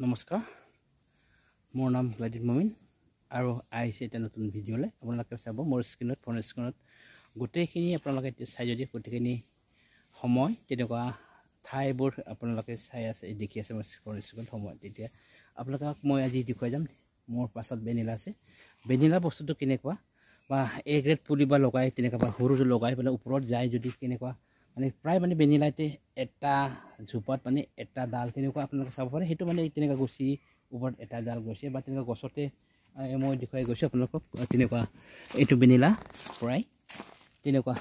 নমস্কাৰ মোৰ নাম লাজিত মমিন আৰু আহিছে এতিয়া নতুন ভিডিঅ'লৈ আপোনালোকে চাব মোৰ স্ক্ৰীণত ফোনৰ স্ক্ৰীণত গোটেইখিনি আপোনালোকে এতিয়া চাই যদি গোটেইখিনি সময় তেনেকুৱা ঠাইবোৰ আপোনালোকে চাই আছে দেখি আছে মোৰ ফোনৰ স্ক্ৰীণত সময় তেতিয়া আপোনালোকক মই আজি দেখুৱাই যাম মোৰ পাছত ভেনিলা আছে ভেনিলা বস্তুটো কেনেকুৱা বা এ গ্ৰেড পুলি বা লগাই তেনেকুৱা বা সৰু লগাই পেলাই ওপৰত যায় যদি কেনেকুৱা মানে প্ৰায় মানে বেনিলাইতে এটা জোপাত মানে এটা ডাল তেনেকুৱা আপোনালোকে চাব পাৰে সেইটো মানে তেনেকুৱা গুচি ওপৰত এটা ডাল গৈছে বা তেনেকুৱা গছতে মই দেখুৱাই গৈছোঁ আপোনালোকক তেনেকুৱা এইটো বেনিলা প্ৰায় তেনেকুৱা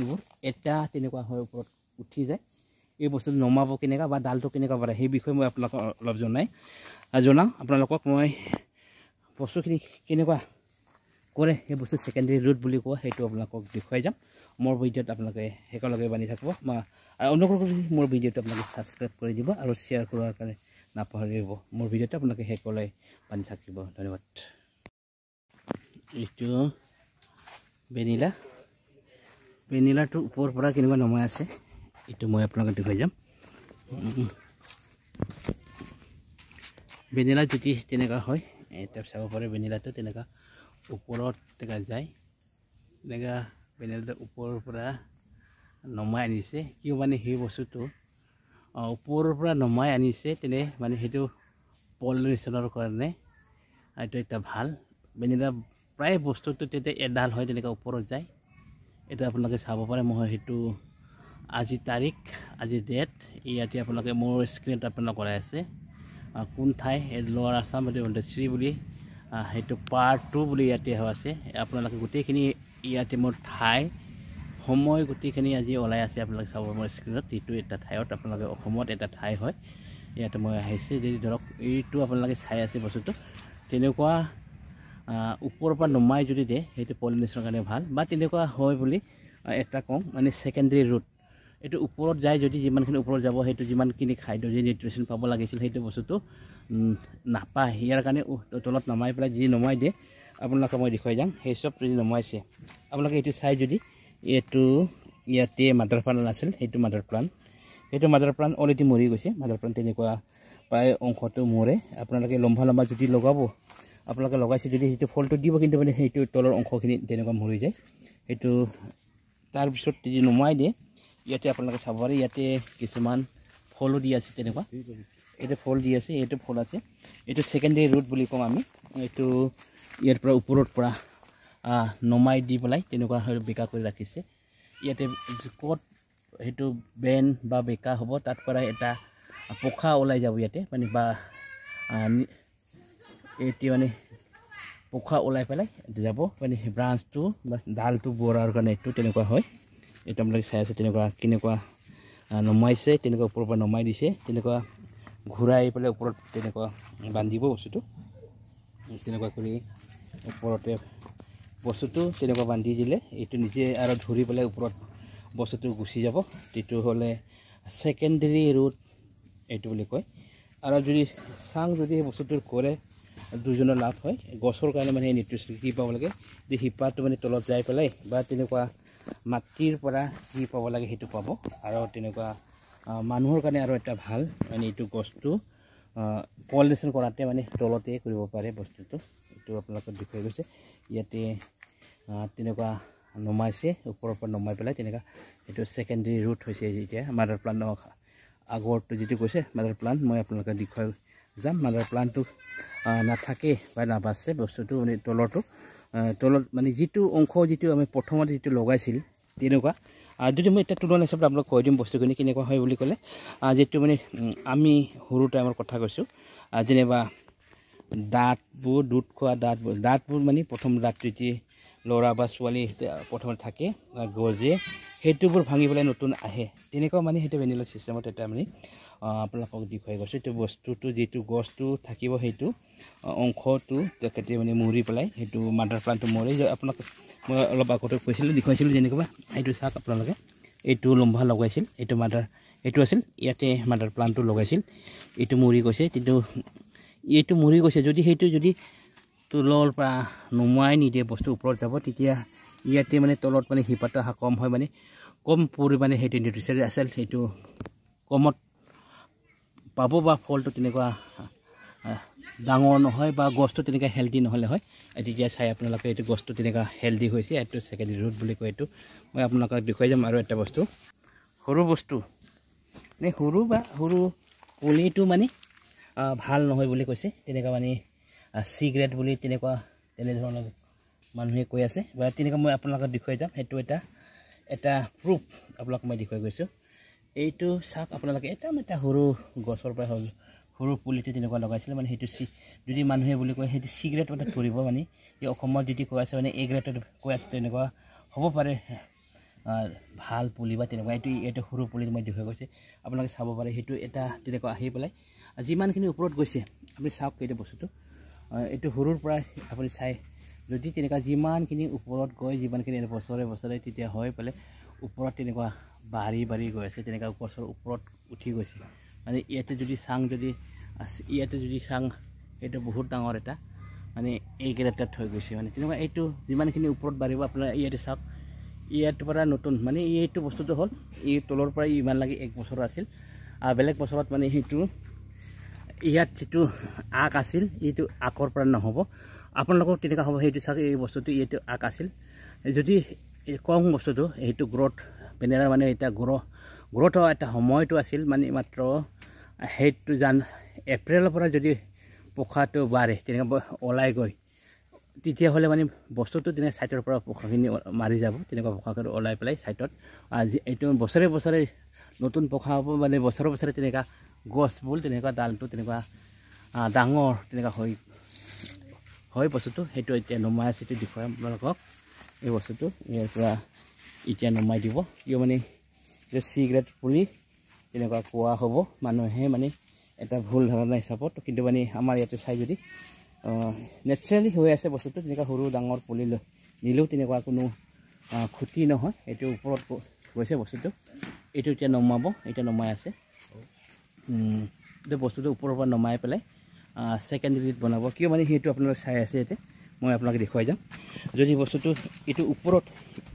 এইবোৰ এটা তেনেকুৱা হয় ওপৰত উঠি যায় এই বস্তুটো নমাব কেনেকুৱা বা ডালটো কেনেকুৱা পাৰে সেই বিষয়ে মই আপোনালোকক অলপ জনাই জনাওঁ আপোনালোকক মই বস্তুখিনি কেনেকুৱা কৰে সেই বস্তু ছেকেণ্ডেৰী ৰুট বুলি কোয়া সেইটো আপোনালোকক দেখুৱাই যাম মোৰ ভিডিঅ'ত আপোনালোকে একেলগে বান্ধি থাকিব আৰু অনুগ্ৰহ কৰি মোৰ ভিডিঅ'টো আপোনালোকে ছাবস্ক্ৰাইব কৰি দিব আৰু শ্বেয়াৰ কৰাৰ কাৰণে নাপাহৰিব মোৰ ভিডিঅ'টো আপোনালোকে শেষলৈ বান্ধি থাকিব ধন্যবাদ এইটো ভেনিলা ওপৰৰ পৰা কেনেকুৱা নমাই আছে এইটো মই আপনাদেৰ দেখুৱাই যাম ভেনিলা জুটি তেনেকুৱা হয় তাৰ চাব পাৰে ভেনিলাটো তেনেকুৱা ওপৰত টেকা যায় এনেকা পেনেলটো ওপৰৰ পৰা নমাই আনিছে কিয় মানে সেই বস্তুটো ওপৰৰ পৰা নমাই আনিছে তেনে মানে সেইটো পলিউশ্যনৰ কাৰণে এইটো এটা ভাল পেনেলা প্ৰায় বস্তুটো তেতিয়া এডাল হয় তেনেকৈ ওপৰত যায় এইটো আপোনালোকে চাব পাৰে মই সেইটো আজি তাৰিখ আজি ডেট ইয়াতে আপোনালোকে মোৰ স্ক্ৰীণত আপোনালোকে কৰাই আছে কোন ঠাই লৱাৰ আছাম এইটো শ্ৰী বুলি সেইটো পাৰ্ট টু বুলি ইয়াতে হৈ আছে আপোনালোকে গোটেইখিনি ইয়াতে মোৰ ঠাই সময় গোটেইখিনি আজি ওলাই আছে আপোনালোকে চাব মোৰ স্ক্ৰীণত এইটো এটা ঠাইত আপোনালোকে অসমত এটা ঠাই হয় ইয়াতে মই আহিছোঁ যদি ধৰক এইটো আপোনালোকে চাই আছে বস্তুটো তেনেকুৱা ওপৰৰ পৰা নমাই যদি দিয়ে সেইটো পলিনেশ্যনৰ কাৰণে ভাল বা তেনেকুৱা হয় বুলি এটা কওঁ মানে ছেকেণ্ডেৰী ৰুট এইটো ওপৰত যায় যদি যিমানখিনি ওপৰত যাব সেইটো যিমানখিনি খাদ্য যি নিউট্ৰিশ্যন পাব লাগিছিল সেইটো বস্তুটো নাপায় ইয়াৰ কাৰণে তলত নমাই পেলাই যি নমাই দিয়ে আপোনালোকে মই দেখুৱাই যাম সেই চব যদি নমাইছে আপোনালোকে এইটো চাই যদি এইটো ইয়াতে মাদাৰ প্লান আছিল সেইটো মাডাৰ প্লান সেইটো মাডাৰ প্লান অলৰেডি মৰি গৈছে মাডাৰ প্লান তেনেকুৱা প্ৰায় অংশটো মৰে আপোনালোকে লম্বা লম্বা যদি লগাব আপোনালোকে লগাইছে যদি সেইটো ফলটো দিব কিন্তু মানে সেইটো তলৰ অংশখিনি তেনেকুৱা মৰি যায় সেইটো তাৰপিছত যদি নমাই দিয়ে ইয়াতে আপোনালোকে চাব পাৰে ইয়াতে কিছুমান ফলো দি আছে তেনেকুৱা এইটো ফল দি আছে এইটো ফল আছে এইটো ছেকেণ্ডেৰী ৰুট বুলি কওঁ আমি এইটো ইয়াৰ পৰা ওপৰত পৰা নমাই দি পেলাই তেনেকুৱা বেকা কৰি ৰাখিছে ইয়াতে ক'ত সেইটো বেন বা বেকা হ'ব তাত পৰাই এটা পোখা ওলাই যাব ইয়াতে মানে বা এতিয়া মানে পোখা ওলাই পেলাই যাব মানে ব্ৰাঞ্চটো বা ডালটো বৰাৰ কাৰণে এইটো তেনেকুৱা হয় এতিয়া আপোনালোকে চাই আছে তেনেকুৱা কেনেকুৱা নমাইছে তেনেকুৱা ওপৰৰ পৰা নমাই দিছে তেনেকুৱা ঘূৰাই পেলাই ওপৰত তেনেকুৱা বান্ধিব বস্তুটো তেনেকুৱা কৰি ওপৰতে বস্তুটো তেনেকুৱা বান্ধি দিলে এইটো নিজে আৰু ধৰি পেলাই ওপৰত বস্তুটো গুচি যাব তিটো হ'লে ছেকেণ্ডেৰী ৰুট এইটো বুলি কয় আৰু যদি চাং যদি সেই বস্তুটো কৰে দুজনৰ লাভ হয় গছৰ কাৰণে মানে সেই নিউট্ৰিশ্যন কি পাব লাগে যদি শিপাটো মানে তলত যাই পেলাই বা তেনেকুৱা মাটিৰ পৰা কি পাব লাগে সেইটো পাব আৰু তেনেকুৱা মানুহৰ কাৰণে আৰু এটা ভাল মানে এইটো গছটো পলিনেশ্যন কৰাতে মানে তলতে কৰিব পাৰে বস্তুটো এইটো আপোনালোকক দেখুৱাই গৈছে ইয়াতে তেনেকুৱা নমাইছে ওপৰৰ পৰা নমাই পেলাই তেনেকুৱা এইটো ছেকেণ্ডেৰী ৰুট হৈছে এতিয়া মাডাৰ প্লাণ্ট আগৰটো যিটো কৈছে মাডাৰ প্লাণ্ট মই আপোনালোকে দেখুৱাই যাম মাদাৰ প্লাণ্টটো নাথাকে বা নাবাচে বস্তুটো মানে তলৰটো তলত মানে যিটো অংশ যিটো আমি প্ৰথমতে যিটো লগাইছিল তেনেকুৱা যদি মই এতিয়া তুলনা হিচাপে আপোনাক কৈ দিম বস্তুখিনি কেনেকুৱা হয় বুলি ক'লে যিটো মানে আমি সৰু টাইমৰ কথা কৈছোঁ যেনিবা দাঁতবোৰ দুট খোৱা দাঁতবোৰ দাঁতবোৰ মানে প্ৰথম দাঁত যদি ল'ৰা বা ছোৱালী প্ৰথমতে থাকে বা গজে সেইটোবোৰ ভাঙি পেলাই নতুন আহে তেনেকুৱা মানে সেইটো ভেনিলা ছিষ্টেমত এটা মানে আপোনালোকক দেখুৱাই গৈছোঁ সেইটো বস্তুটো যিটো গছটো থাকিব সেইটো অংশটো তেখেতে মানে মৰি পেলাই সেইটো মাডাৰ প্লাণ্টটো মৰি আপোনাক মই অলপ আগতে কৈছিলোঁ দেখুৱাইছিলোঁ যেনেকুৱা এইটো চাওক আপোনালোকে এইটো লম্বা লগাইছিল এইটো মাডাৰ এইটো আছিল ইয়াতে মাডাৰ প্লাণ্টটো লগাইছিল এইটো মৰি গৈছে কিন্তু এইটো মৰি গৈছে যদি সেইটো যদি তলৰ পৰা নুমুৱাই নিদিয়ে বস্তু ওপৰত যাব তেতিয়া ইয়াতে মানে তলত মানে শিপাটো অহা কম হয় মানে কম পৰিমাণে সেইটো নিউট্ৰিচন আছিল সেইটো কমত পাব বা ফলটো তেনেকুৱা ডাঙৰ নহয় বা গছটো তেনেকৈ হেল্ডি নহ'লে হয় তেতিয়া চাই আপোনালোকে এইটো গছটো তেনেকুৱা হেল্ডি হৈছে এইটো ছেকেণ্ড ৰুট বুলি কয় এইটো মই আপোনালোকক দেখুৱাই যাম আৰু এটা বস্তু সৰু বস্তু মানে সৰু বা সৰু পুলিটো মানে ভাল নহয় বুলি কৈছে তেনেকুৱা মানে চিগ্ৰেট বুলি তেনেকুৱা তেনেধৰণৰ মানুহে কৈ আছে বা তেনেকুৱা মই আপোনালোকক দেখুৱাই যাম সেইটো এটা এটা প্ৰুফ আপোনালোকক মই দেখুৱাই গৈছোঁ এইটো চাওক আপোনালোকে এটা এটা সৰু গছৰ পৰা হ'ল সৰু পুলিটো তেনেকুৱা লগাইছিলে মানে সেইটো চি যদি মানুহে বুলি কয় সেইটো চিগ্ৰেট মানে ধৰিব মানে এই অসমত যদি কৈ আছে মানে এই গ্ৰেটত কৈ আছে তেনেকুৱা হ'ব পাৰে ভাল পুলি বা তেনেকুৱা এইটো এইটো সৰু পুলি মই দেখুৱাই গৈছে আপোনালোকে চাব পাৰে সেইটো এটা তেনেকুৱা আহি পেলাই যিমানখিনি ওপৰত গৈছে আপুনি চাওক এইটো বস্তুটো এইটো সৰুৰ পৰা আপুনি চাই যদি তেনেকুৱা যিমানখিনি ওপৰত গৈ যিমানখিনি বছৰে বছৰে তেতিয়া হৈ পেলাই ওপৰত তেনেকুৱা বাঢ়ি বাঢ়ি গৈ আছে তেনেকুৱা গছৰ ওপৰত উঠি গৈছে মানে ইয়াতে যদি চাং যদি আছে ইয়াতে যদি চাং সেইটো বহুত ডাঙৰ এটা মানে এইকেইটা তাত থৈ গৈছে মানে তেনেকুৱা এইটো যিমানখিনি ওপৰত বাঢ়িব আপোনাৰ ইয়াতে চাওক ইয়াৰ পৰা নতুন মানে এইটো বস্তুটো হ'ল এই তলৰ পৰা ইমান লাগে এক বছৰ আছিল আৰু বেলেগ বছৰত মানে সেইটো ইয়াত যিটো আগ আছিল এইটো আগৰ পৰা নহ'ব আপোনালোকক কেনেকুৱা হ'ব সেইটো চাগে এই বস্তুটো ইয়াতে আগ আছিল যদি কম বস্তুটো সেইটো গ্ৰথ পেনেৰা মানে এতিয়া গ্ৰ গ্ৰথ হোৱা এটা সময়টো আছিল মানে মাত্ৰ সেইটো জান এপ্ৰিলৰ পৰা যদি পোখাটো বাঢ়ে তেনেকৈ ওলাই গৈ তেতিয়াহ'লে মানে বস্তুটো তেনেকৈ ছাইটৰ পৰা পোখাখিনি মাৰি যাব তেনেকুৱা পোখাখিনি ওলাই পেলাই ছাইটত এইটো বছৰে বছৰে নতুন পোখা হ'ব মানে বছৰে বছৰে তেনেকুৱা গছবোৰ তেনেকুৱা ডালটো তেনেকুৱা ডাঙৰ তেনেকুৱা হৈ হয় বস্তুটো সেইটো এতিয়া নমাই আছে এইটো দেখুৱাই আপোনালোকক এই বস্তুটো ইয়াৰ পৰা এতিয়া নমাই দিব কিয় মানে চিগ্ৰেট পুলি তেনেকুৱা কোৱা হ'ব মানুহে মানে এটা ভুল ধাৰণা হিচাপত কিন্তু মানে আমাৰ ইয়াতে চাই যদি নেচাৰেলি হৈ আছে বস্তুটো তেনেকুৱা সৰু ডাঙৰ পুলি নিলেও তেনেকুৱা কোনো ক্ষতি নহয় এইটো ওপৰত গৈছে বস্তুটো এইটো এতিয়া নমাব এতিয়া নমাই আছে এতিয়া বস্তুটো ওপৰৰ পৰা নমাই পেলাই ছেকেণ্ড ছেকেণ্ডেৰীত বনাব কিয় মানে সেইটো আপোনালোকে চাই আছে এতিয়া মই আপোনাক দেখুৱাই যাম যদি বস্তুটো এইটো ওপৰত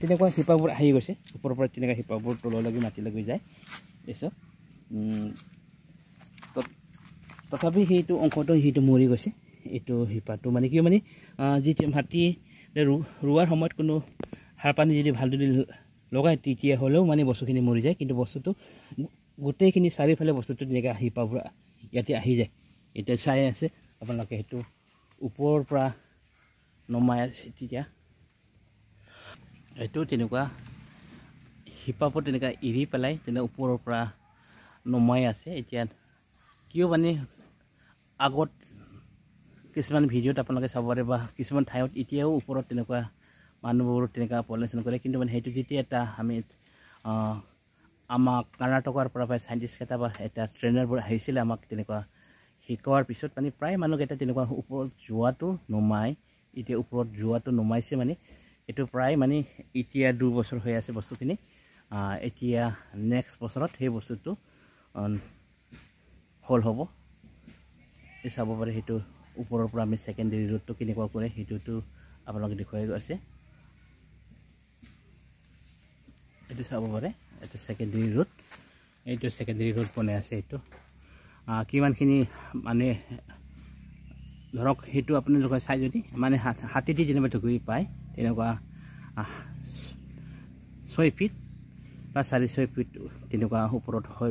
তেনেকুৱা শিপাবোৰ আহি গৈছে ওপৰৰ পৰা তেনেকুৱা শিপাবোৰ তললৈকে মাটি মাটিলৈকে যায় এইছ তথাপি সেইটো অংশটো সেইটো মৰি গৈছে এইটো শিপাটো মানে কিয় মানে যেতিয়া মাটি ৰোৱাৰ সময়ত কোনো সাৰ পানী যদি ভালদৰে লগায় তেতিয়া হ'লেও মানে বস্তুখিনি মৰি যায় কিন্তু বস্তুটো গোটেইখিনি চাৰিওফালে বস্তুটো যেনেকৈ আহি পাব ইয়াতে আহি যায় এতিয়া চাই আছে আপোনালোকে সেইটো ওপৰৰ পৰা নমাই আছে তেতিয়া সেইটো তেনেকুৱা শিপাবোৰ তেনেকুৱা এৰি পেলাই তেনে ওপৰৰ পৰা নমাই আছে এতিয়া কিয় মানে আগত কিছুমান ভিডিঅ'ত আপোনালোকে চাব পাৰে বা কিছুমান ঠাইত এতিয়াও ওপৰত তেনেকুৱা মানুহবোৰ তেনেকুৱা পলিউশ্যন কৰে কিন্তু মানে সেইটো যেতিয়া এটা আমি আমাক কৰ্ণাটকৰ পৰা বা চাইণ্টিষ্ট কেইটা বা এটা ট্ৰেইনাৰবোৰ আহিছিলে আমাক তেনেকুৱা শিকোৱাৰ পিছত মানে প্ৰায় মানুহকেইটা তেনেকুৱা ওপৰত যোৱাটো নুমাই এতিয়া ওপৰত যোৱাটো নুমাইছে মানে এইটো প্ৰায় মানে এতিয়া দুবছৰ হৈ আছে বস্তুখিনি এতিয়া নেক্সট বছৰত সেই বস্তুটো হ'ল হ'ব এই চাব পাৰে সেইটো ওপৰৰ পৰা আমি ছেকেণ্ডেৰী ৰোডটো কেনেকুৱা কৰে সেইটোতো আপোনালোকে দেখুৱাই গৈছে এইটো চাব পাৰে এইটো ছেকেণ্ডেৰী ৰোড এইটো ছেকেণ্ডেৰী ৰোড বনাই আছে এইটো কিমানখিনি মানে ধৰক সেইটো আপোনালোকে চাই যদি মানে হাতীদি যেনিবা ঢুকুৰি পায় তেনেকুৱা ছয় ফিট বা চাৰি ছয় ফিট তেনেকুৱা ওপৰত হৈ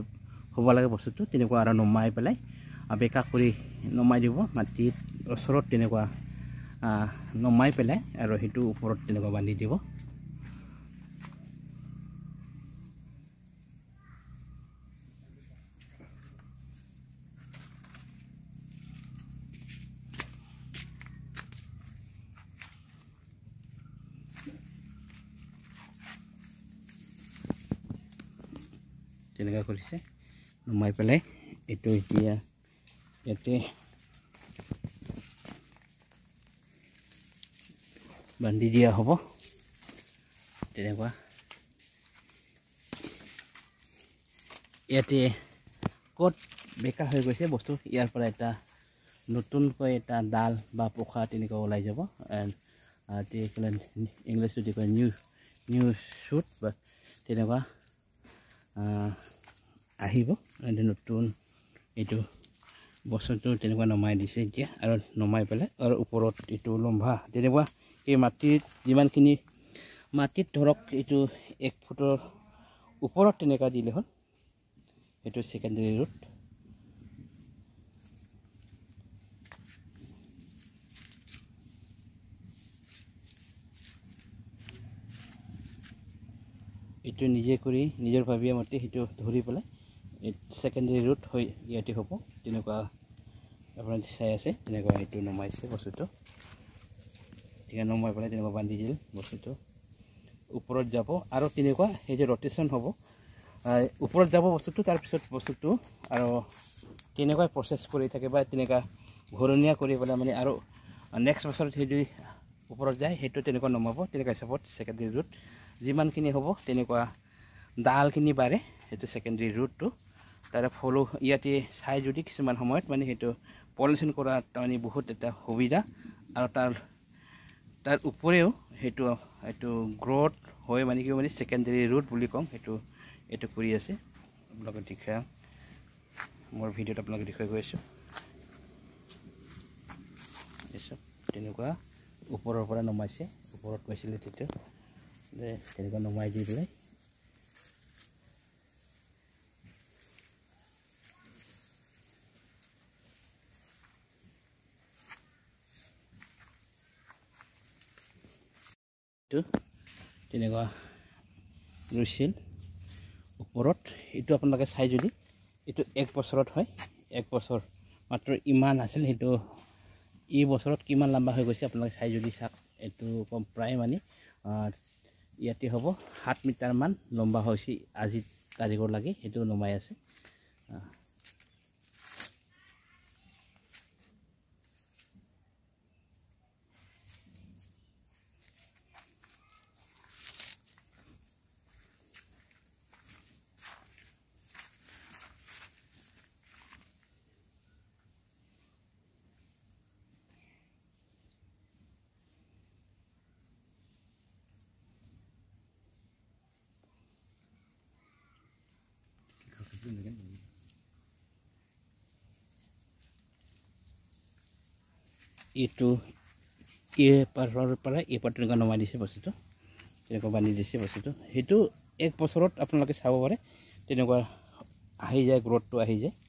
হ'ব লাগে বস্তুটো তেনেকুৱা আৰু নমাই পেলাই বেকা কৰি নমাই দিব মাটিত ওচৰত তেনেকুৱা নমাই পেলাই আৰু সেইটো ওপৰত তেনেকুৱা বান্ধি দিব তেনেকুৱা কৰিছে নমাই পেলাই এইটো এতিয়া ইয়াতে বান্ধি দিয়া হ'ব তেনেকুৱা ইয়াতে ক'ত বেকা হৈ গৈছে বস্তু ইয়াৰ পৰা এটা নতুনকৈ এটা ডাল বা পোখা তেনেকুৱা ওলাই যাব এণ্ড এইফালে কয় নিউ নিউ শ্বুট বা তেনেকুৱা আহিব নতুন এইটো বস্তুটো তেনেকুৱা নমাই দিছে এতিয়া আৰু নমাই পেলাই আৰু ওপৰত এইটো লম্বা তেনেকুৱা এই মাটিত যিমানখিনি মাটিত ধৰক এইটো এক ফুটৰ ওপৰত তেনেকুৱা দিলে হ'ল সেইটো ছেকেণ্ডেৰী ৰোড এইটো নিজে কৰি নিজৰ ভাবিয়া মতে সেইটো ধৰি পেলাই ছেকেণ্ডেৰী ৰুট হৈ ইয়াতে হ'ব তেনেকুৱা আপোনাৰ চাই আছে তেনেকুৱা সেইটো নমাইছে বস্তুটো তেনেকৈ নমাই পেলাই তেনেকুৱা বান্ধি দিল বস্তুটো ওপৰত যাব আৰু তেনেকুৱা সেই যে ৰটেশ্যন হ'ব ওপৰত যাব বস্তুটো তাৰপিছত বস্তুটো আৰু তেনেকুৱাই প্ৰচেছ কৰি থাকে বা তেনেকুৱা ঘূৰণীয়া কৰি পেলাই মানে আৰু নেক্সট বছৰত সেইটো ওপৰত যায় সেইটো তেনেকুৱা নমাব তেনেকুৱা হিচাপত ছেকেণ্ডেৰী ৰুট যিমানখিনি হ'ব তেনেকুৱা ডালখিনি বাঢ়ে সেইটো ছেকেণ্ডেৰী ৰুটটো তাৰে ফলো ইয়াতে চাই যদি কিছুমান সময়ত মানে সেইটো পলিউশ্যন কৰা তাৰমানে বহুত এটা সুবিধা আৰু তাৰ তাৰ উপৰেও সেইটো এইটো গ্ৰথ হয় মানে কি মানে ছেকেণ্ডেৰী ৰুট বুলি কওঁ সেইটো এইটো কৰি আছে আপোনালোকে দেখা মোৰ ভিডিঅ'ত আপোনালোকে দেখুৱাই গৈ আছোঁ তেনেকুৱা ওপৰৰ পৰা নমাইছে ওপৰত গৈছিলে তেতিয়া তেনেকুৱা নমাই দি পেলাই এইটো তেনেকুৱা ৰুইছিল ওপৰত এইটো আপোনালোকে চাই যদি এইটো এক বছৰত হয় এক বছৰ মাত্ৰ ইমান আছিল সেইটো এই বছৰত কিমান লম্বা হৈ গৈছে আপোনালোকে চাই যদি চাওক এইটো প্ৰায় মানে ইয়াতে হ'ব সাত মিটাৰমান লম্বা হৈছে আজি তাৰিখৰ লাগে সেইটো নমাই আছে ini kan. Itu ia pasal pada ia pada dengan nama di sini itu. Jadi kau bani di sini itu. Itu ek pasal rot apa nak kita sabo pada. Jadi kau ahi jaya growth tu ahi jaya.